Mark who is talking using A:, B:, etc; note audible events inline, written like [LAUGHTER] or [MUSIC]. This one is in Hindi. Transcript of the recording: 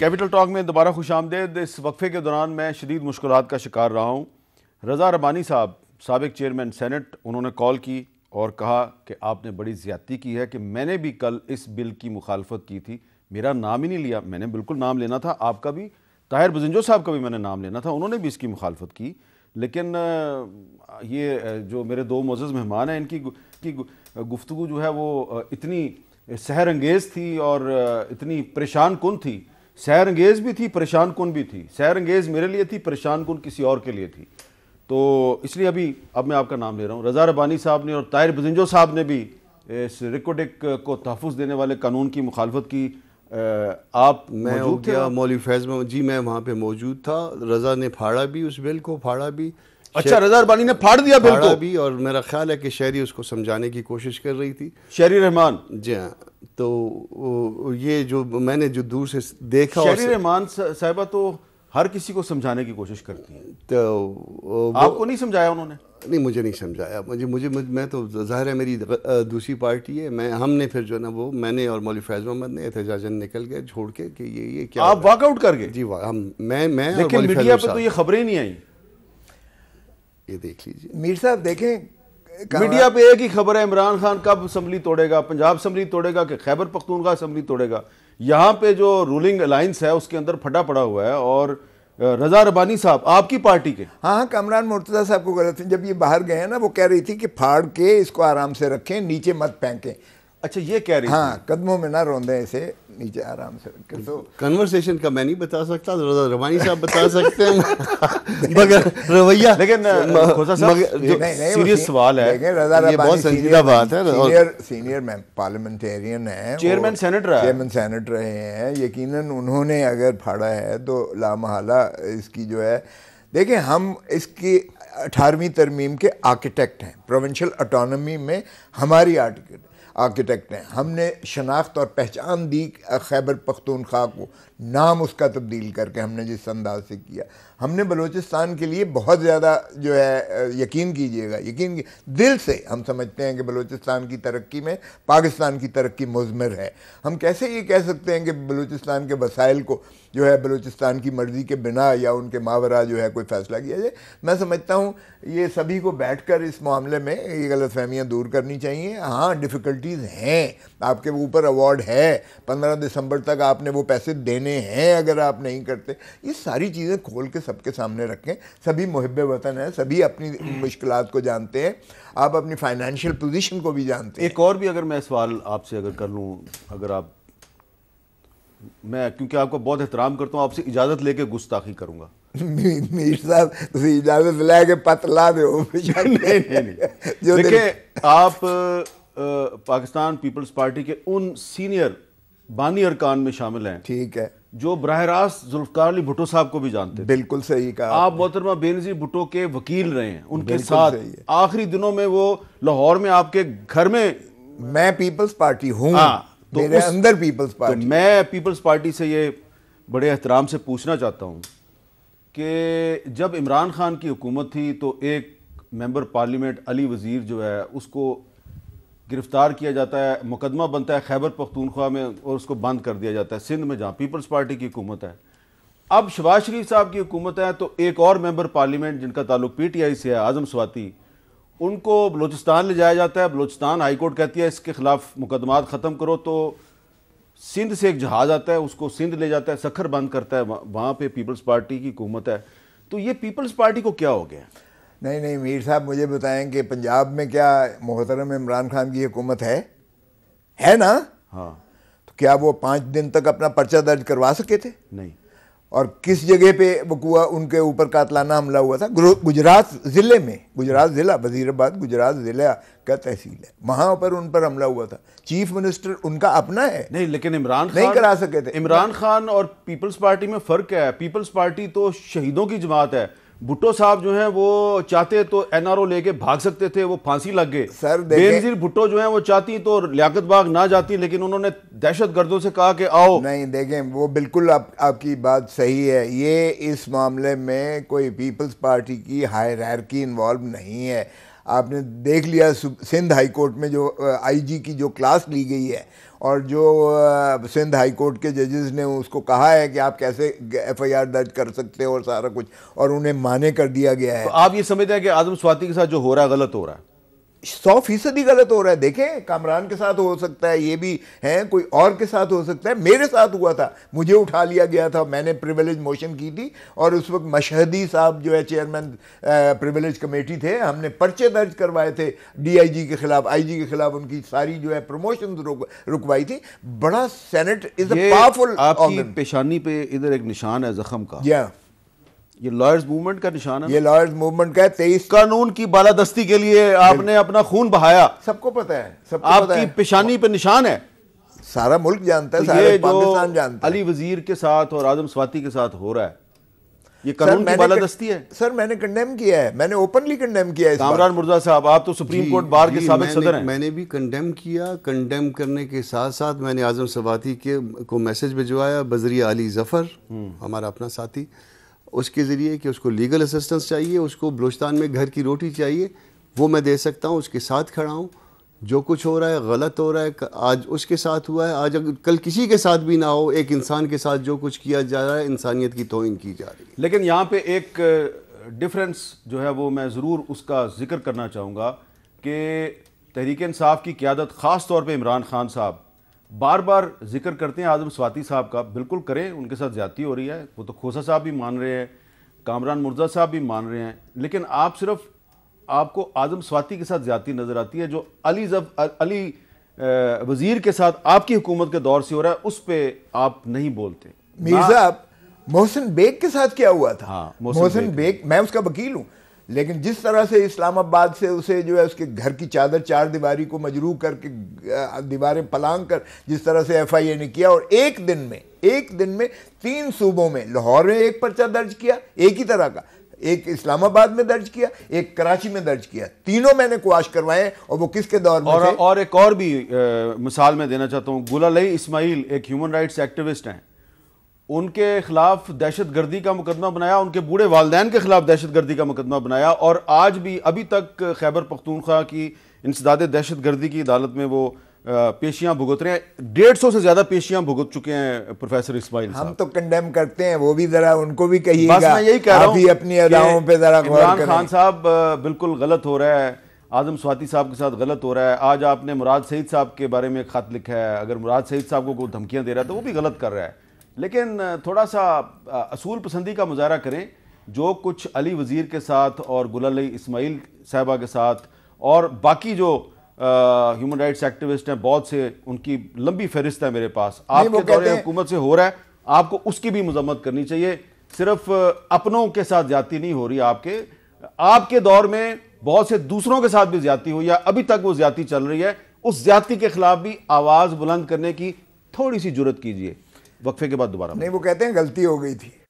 A: कैपिटल टॉक में दोबारा खुश आमदेद इस वक्फे के दौरान मैं शदीद मुश्किल का शिकार रहा हूँ रज़ा रबानी साहब सबक चेयरमैन सेनेट उन्होंने कॉल की और कहा कि आपने बड़ी ज़्यादती की है कि मैंने भी कल इस बिल की मुखालफत की थी मेरा नाम ही नहीं लिया मैंने बिल्कुल नाम लेना था आपका भी ताहिर बजंजो साहब का भी मैंने नाम लेना था उन्होंने भी इसकी मुखालफत की लेकिन ये जो मेरे दो मोज़ मेहमान हैं इनकी की गुफ्तु जो है वो इतनी सहर अंगेज़ थी और इतनी परेशान कन थी सैर अंगेज़ भी थी परेशान कन भी थी सैर अंगेज़ मेरे लिए थी परेशान कन किसी और के लिए थी तो इसलिए अभी अब मैं आपका नाम ले रहा हूँ रज़ा रबानी साहब ने और ताहिर बजिंजो साहब ने भी इस रिकोडिक को तहफ़ देने वाले कानून की मुखालफत की आप मैं मौजूद
B: थे मौली फैज़ में जी मैं वहाँ पे मौजूद था रज़ा ने फाड़ा भी उस बिल को फाड़ा भी अच्छा रजा अरबानी ने फाड़ दिया बिल्कुल भी और मेरा ख्याल है कि शहरी उसको समझाने की कोशिश कर रही थी शहरी रहमान जी हाँ तो ये जो मैंने जो दूर से देखा शहरी रहमान
A: साहिबा तो
B: हर किसी को समझाने की कोशिश करती हैं तो आपको नहीं समझाया उन्होंने नहीं मुझे नहीं समझाया मुझे मुझे, मुझे मैं तो ज़ाहिर है मेरी दूसरी पार्टी है मैं हमने फिर जो ना वो मैंने और मौली फैज़ मोहम्मद ने एहतजाजन निकल गए छोड़ के कि ये ये क्या आप वॉकआउट कर गए जी हम मैं मैं लेकिन मीडिया पर तो ये खबरें नहीं आई ये देख लीजिए
A: मीर साहब देखें मीडिया पे एक ही खबर है इमरान खान कब असम्बली तोड़ेगा पंजाब असम्बली तोड़ेगा कि खैबर पख्तूनखा असम्बली तोड़ेगा यहाँ पे जो रूलिंग अलायंस
C: है उसके अंदर फटा पड़ा हुआ है और रजा रबानी साहब आपकी पार्टी के हाँ हाँ कमरान मुर्तजा साहब को गलत जब ये बाहर गए हैं ना वो कह रही थी कि फाड़ के इसको आराम से रखें नीचे मत फेंकें अच्छा ये कह रही हाँ कदमों में ना रोंदे ऐसे नीचे आराम से तो कन्वर्सेशन
B: का मैं नहीं बता सकता रवानी साहब बता सकते
C: हैं
B: [LAUGHS] मगर रवैया लेकिन सीरियस सवाल है ये बहुत संजीदा बात है सीनियर
C: सीनियर मैम पार्लियामेंटेरियन है चेयरमैन सेनेटर रहा चेयरमैन सेनेट रहे हैं यकीनन उन्होंने अगर फाड़ा है तो लामहला इसकी जो है देखें हम इसकी अठारहवीं तरमीम के आर्किटेक्ट हैं प्रोविंशियल अटोनमी में हमारी आर्टिकल आर्किटेक्ट हैं हमने शनाख्त और पहचान दी खैबर पख्तूनख्वा को नाम उसका तब्दील करके हमने जिस अंदाज से किया हमने बलूचिस्तान के लिए बहुत ज़्यादा जो है यकीन कीजिएगा यकीन की दिल से हम समझते हैं कि बलूचिस्तान की तरक्की में पाकिस्तान की तरक्की मुजमर है हम कैसे ये कह सकते हैं कि बलूचिस्तान के वसाइल को जो है बलूचिस्तान की मर्ज़ी के बिना या उनके मावरा जो है कोई फ़ैसला किया जाए मैं समझता हूँ ये सभी को बैठ कर इस मामले में ये गलत दूर करनी चाहिए हाँ डिफ़िकल्टी फैसिलिटीज़ हैं आपके ऊपर अवार्ड है पंद्रह दिसंबर तक आपने वो पैसे देने हैं अगर आप नहीं करते ये सारी चीज़ें खोल के सबके सामने रखें सभी मुहब वतन हैं सभी अपनी मुश्किल को जानते हैं आप अपनी फाइनेंशियल पोजिशन को भी जानते हैं एक और भी अगर मैं सवाल आपसे अगर कर लूँ अगर आप मैं क्योंकि आपको बहुत
A: एहतराम करता हूँ आपसे इजाज़त लेके गुस्ताखी करूँगा
C: मीर साहब तुम इजाज़त ला के पतला दो देखे
A: आप पाकिस्तान पीपल्स पार्टी के उन सीनियर बानी अरकान में शामिल हैं ठीक है जो बरह रास्त जुल्फकार अली भुट्टो साहब को भी जानते हैं बिल्कुल सही कहा आप मोहतरमा बेनजी भुट्टो के वकील रहे हैं उनके साथ आखिरी दिनों में वो लाहौर में आपके घर में मैं पीपल्स पार्टी हूँ हाँ, तो मेरे उस, अंदर पीपल्स तो पार्टी तो मैं पीपल्स पार्टी से ये बड़े एहतराम से पूछना चाहता हूँ कि जब इमरान खान की हुकूमत थी तो एक मेंबर पार्लियामेंट अली वज़ीर जो है उसको गिरफ्तार किया जाता है मुकदमा बनता है खैबर पख्तूनख्वा में और उसको बंद कर दिया जाता है सिंध में जहाँ पीपल्स पार्टी की हुकूमत है अब शबाज शरीफ साहब की हुकूमत है तो एक और मेंबर पार्लियामेंट जिनका ताल्लुक पी टी आई से है आज़म स्वाति उनको बलोचिस्तान ले जाया जाता है बलोचिस्तान हाईकोर्ट कहती है इसके ख़िलाफ़ मुकदमा ख़त्म करो तो सिंध से एक जहाज़ आता है उसको सिंध ले जाता है सखर बंद करता है वहाँ पर पीपल्स पार्टी की हुकूमत है तो ये पीपल्स पार्टी को क्या हो गया है
C: नहीं नहीं मीर साहब मुझे बताएं कि पंजाब में क्या मोहतरम इमरान खान की हुकूमत है है ना हाँ तो क्या वो पाँच दिन तक अपना पर्चा दर्ज करवा सके थे नहीं और किस जगह पे वकुआ उनके ऊपर कातलाना हमला हुआ था गुजरात ज़िले में गुजरात ज़िला वजीराबाद गुजरात ज़िला का तहसील है वहाँ पर उन पर हमला हुआ था चीफ मिनिस्टर उनका अपना है
A: नहीं लेकिन इमरान नहीं करा
C: सके थे इमरान खान और पीपल्स
A: पार्टी में फ़र्क है पीपल्स पार्टी तो शहीदों की जमात है भुट्टो साहब जो हैं वो चाहते तो एनआरओ लेके भाग सकते थे वो फांसी लग गए सर बेनजीर भुट्टो जो हैं वो चाहती तो
C: लियाकत बाग ना जाती लेकिन उन्होंने दहशत गर्दों से कहा कि आओ नहीं देखें वो बिल्कुल आप, आपकी बात सही है ये इस मामले में कोई पीपल्स पार्टी की हायरकी इन्वॉल्व नहीं है आपने देख लिया सिंध हाई कोर्ट में जो आईजी की जो क्लास ली गई है और जो सिंध हाई कोर्ट के जजेस ने उसको कहा है कि आप कैसे एफआईआर दर्ज कर सकते हो और सारा कुछ और उन्हें माने कर दिया गया है तो आप ये समझते हैं कि आजम स्वाति के साथ जो हो रहा है गलत हो रहा है सौ फीसदी गलत हो रहा है देखें कामरान के साथ हो सकता है ये भी है कोई और के साथ हो सकता है मेरे साथ हुआ था मुझे उठा लिया गया था मैंने प्रिविलेज मोशन की थी और उस वक्त मशहदी साहब जो है चेयरमैन प्रिविलेज कमेटी थे हमने पर्चे दर्ज करवाए थे डीआईजी के खिलाफ आईजी के खिलाफ उनकी सारी जो है प्रमोशन रुक, रुकवाई थी बड़ा सेनेट इज अ पावरफुल
A: पेशानी पे इधर एक निशान है जख्म का yeah. ये लॉयर्स मूवमेंट का निशान है ये लॉयर्स मूवमेंट का तेईस कानून की बालादस्ती के लिए आपने अपना खून बहाया
C: सबको पता है सब आपकी पेशानी पे निशान है सारा मुल्क जानता है तो सारे पाकिस्तान जानता है अली वजीर के
A: साथ और आजम स्वाति के साथ हो रहा है ये कानून की बालादस्ती
C: है सर मैंने कंडेम किया है मैंने ओपनली कंडेम किया है कामरान मुर्जा साहब आप तो सुप्रीम कोर्ट बार के सबक सदर हैं मैंने भी
A: कंडेम किया
B: कंडेम करने के साथ साथ मैंने आजम सवाती के को मैसेज भिजवाया बजरिया अली जफ़र हम्म। हमारा अपना साथी उसके ज़रिए कि उसको लीगल असिस्टेंस चाहिए उसको बलोचतान में घर की रोटी चाहिए वो मैं दे सकता हूँ उसके साथ खड़ा हूँ जो कुछ हो रहा है गलत हो रहा है आज उसके साथ हुआ है आज अगर कल किसी के साथ भी ना हो एक इंसान के साथ जो कुछ किया
A: जा रहा है इंसानियत
B: की तोहन की जा
A: रही है लेकिन यहाँ पे एक डिफरेंस जो है वो मैं ज़रूर उसका जिक्र करना चाहूँगा कि तहरीक इसाफ़ की क्यादत ख़ास तौर पर इमरान खान साहब बार बार जिक्र करते हैं आजम स्वाति साहब का बिल्कुल करें उनके साथ ज्यादा हो रही है वो तो खोसा साहब भी मान रहे हैं कामरान मुर्जा साहब भी मान रहे हैं लेकिन आप सिर्फ आपको आजम स्वाति के साथ ज्यादा नज़र आती है जो अली जब अली वजीर के साथ आपकी हुकूमत के दौर से हो रहा है उस पर आप नहीं बोलते मिर्जा
C: मोहसिन बेग के साथ क्या हुआ था हाँ, मोहसिन बेग, बेग मैं उसका वकील हूँ लेकिन जिस तरह से इस्लामाबाद से उसे जो है उसके घर की चादर चार दीवारी को मजरू करके दीवारें पलांग कर जिस तरह से एफआईए ने किया और एक दिन में एक दिन में तीन सूबों में लाहौर में एक पर्चा दर्ज किया एक ही तरह का एक इस्लामाबाद में दर्ज किया एक कराची में दर्ज किया तीनों मैंने कुआश करवाए और वो किसके दौर में और, थे?
A: और एक और भी मिसाल में देना चाहता हूँ गुलाई इस्माइल एक ह्यूमन राइट्स एक्टिविस्ट हैं उनके खिलाफ दहशत गर्दी का मुकदमा बनाया उनके बूढ़े वालदेन के खिलाफ दहशत गर्दी का मुकदमा बनाया और आज भी अभी तक खैबर पख्तूनख्वा की इंसदाद दहशत गर्दी की अदालत में वो पेशियां भुगत रहे हैं डेढ़ सौ से ज्यादा पेशियां भुगत चुके हैं प्रोफेसर इस्माइल हम
C: तो कंडेम करते हैं वो भी जरा उनको भी कही मैं यही कह रहा हूँ अपनी अदाओं पर जरा खान
A: साहब बिल्कुल गलत हो रहा है आजम स्वाति साहब के साथ गलत हो रहा है आज आपने मुराद सईद साहब के बारे में खत लिखा है अगर मुराद सईद साहब को कोई धमकियां दे रहा है तो वो भी गलत कर रहा है लेकिन थोड़ा सा असूल पसंदी का मुजाहरा करें जो कुछ अली वज़ीर के साथ और गुलाई इसमाइल साहबा के साथ और बाकी जो ह्यूमन राइट्स एक्टिविस्ट हैं बहुत से उनकी लंबी फहरिस्त है मेरे पास आपके दौरे हुकूमत से हो रहा है आपको उसकी भी मजम्मत करनी चाहिए सिर्फ अपनों के साथ ज्यादा नहीं हो रही आपके आपके दौर में बहुत से दूसरों के साथ भी ज्यादा हुई या अभी तक वो ज्यादा चल रही है उस ज्यादा के खिलाफ भी आवाज बुलंद करने की थोड़ी सी जरूरत कीजिए वक्फे के बाद दोबारा
C: नहीं वो कहते हैं गलती हो गई थी